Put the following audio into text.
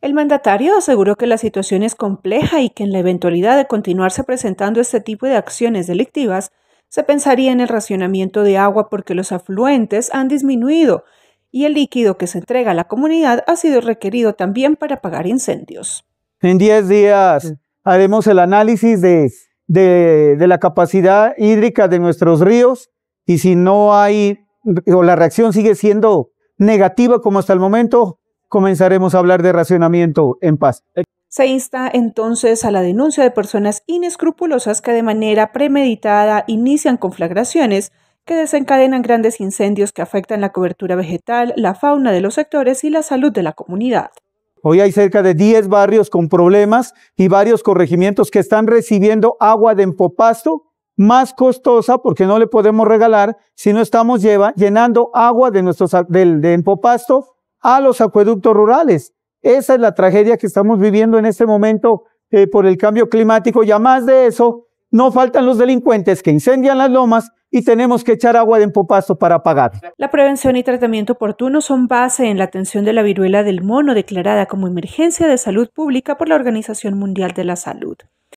El mandatario aseguró que la situación es compleja y que en la eventualidad de continuarse presentando este tipo de acciones delictivas, se pensaría en el racionamiento de agua porque los afluentes han disminuido y el líquido que se entrega a la comunidad ha sido requerido también para pagar incendios. En 10 días haremos el análisis de, de, de la capacidad hídrica de nuestros ríos y si no hay o la reacción sigue siendo negativa como hasta el momento, comenzaremos a hablar de racionamiento en paz. Se insta entonces a la denuncia de personas inescrupulosas que de manera premeditada inician conflagraciones que desencadenan grandes incendios que afectan la cobertura vegetal, la fauna de los sectores y la salud de la comunidad. Hoy hay cerca de 10 barrios con problemas y varios corregimientos que están recibiendo agua de empopasto más costosa porque no le podemos regalar si no estamos llenando agua de, nuestros, de, de empopasto a los acueductos rurales. Esa es la tragedia que estamos viviendo en este momento eh, por el cambio climático y más de eso, no faltan los delincuentes que incendian las lomas y tenemos que echar agua de empopazo para apagar. La prevención y tratamiento oportuno son base en la atención de la viruela del mono declarada como emergencia de salud pública por la Organización Mundial de la Salud.